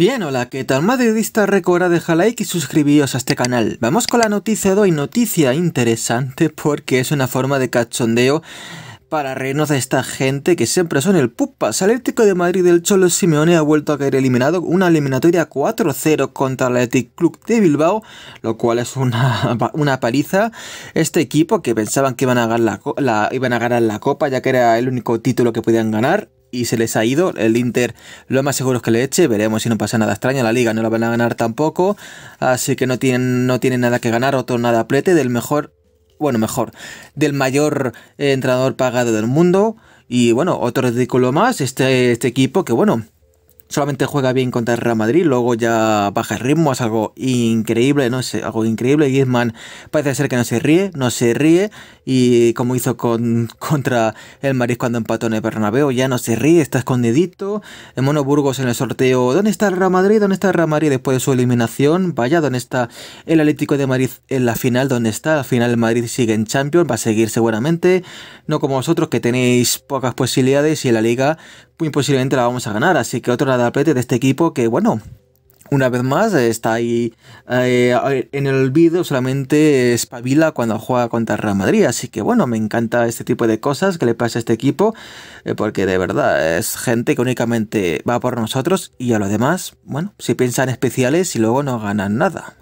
Bien, hola, ¿qué tal? Madridista, Recuerda dejar like y suscribíos a este canal. Vamos con la noticia de hoy, noticia interesante porque es una forma de cachondeo para reírnos de esta gente que siempre son el pupas. Atlético de Madrid del Cholo Simeone ha vuelto a caer eliminado una eliminatoria 4-0 contra el Athletic Club de Bilbao, lo cual es una, paliza. Este equipo que pensaban que iban a ganar la copa ya que era el único título que podían ganar, y se les ha ido. El Inter lo más seguro es que le eche. Veremos si no pasa nada extraño. La liga no la van a ganar tampoco. Así que no tienen, no nada que ganar. Otro nada plete del mejor, bueno, mejor, del mayor eh, entrenador pagado del mundo. Y bueno, otro ridículo más. Este, este equipo que bueno, solamente juega bien contra el Real Madrid, luego ya baja el ritmo, es algo increíble, no es algo increíble. Griezmann parece ser que no se ríe, no se ríe y como hizo con, contra el Madrid cuando empató en el Bernabéu, ya no se ríe, está escondidito. El Mono Burgos en el sorteo, ¿dónde está el Real Madrid? ¿Dónde está el Real Madrid después de su eliminación? Vaya, ¿dónde está el Atlético de Madrid en la final? ¿Dónde está? Al final el Madrid sigue en Champions, va a seguir seguramente, no como vosotros que tenéis pocas posibilidades y en la Liga muy posiblemente la vamos a ganar, así que otro plete de este equipo que, bueno, una vez más, está ahí eh, en el olvido, solamente espabila cuando juega contra Real Madrid. Así que bueno, me encanta este tipo de cosas que le pasa a este equipo, eh, porque de verdad es gente que únicamente va por nosotros y a lo demás, bueno, si piensan especiales y luego no ganan nada.